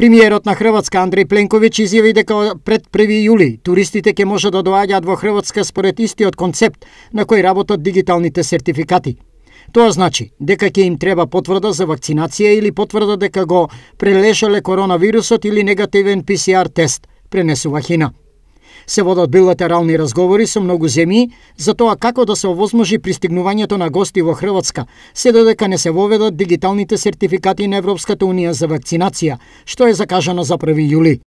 Премиерот на Хрватска Андреј Пленковиќ изјави дека пред 1 јули туристите ќе може да доаѓаат во Хрватска според истиот концепт на кој работат дигиталните сертификати. Тоа значи дека ќе им треба потврда за вакцинација или потврда дека го прелешале коронавирусот или негативен ПСР тест, пренесува Хина се водат билатерални разговори со многу земји за тоа како да се овозможи пристигнувањето на гости во Хрватска, се додека не се воведат дигиталните сертификати на Европската Унија за вакцинација, што е закажано за први јули.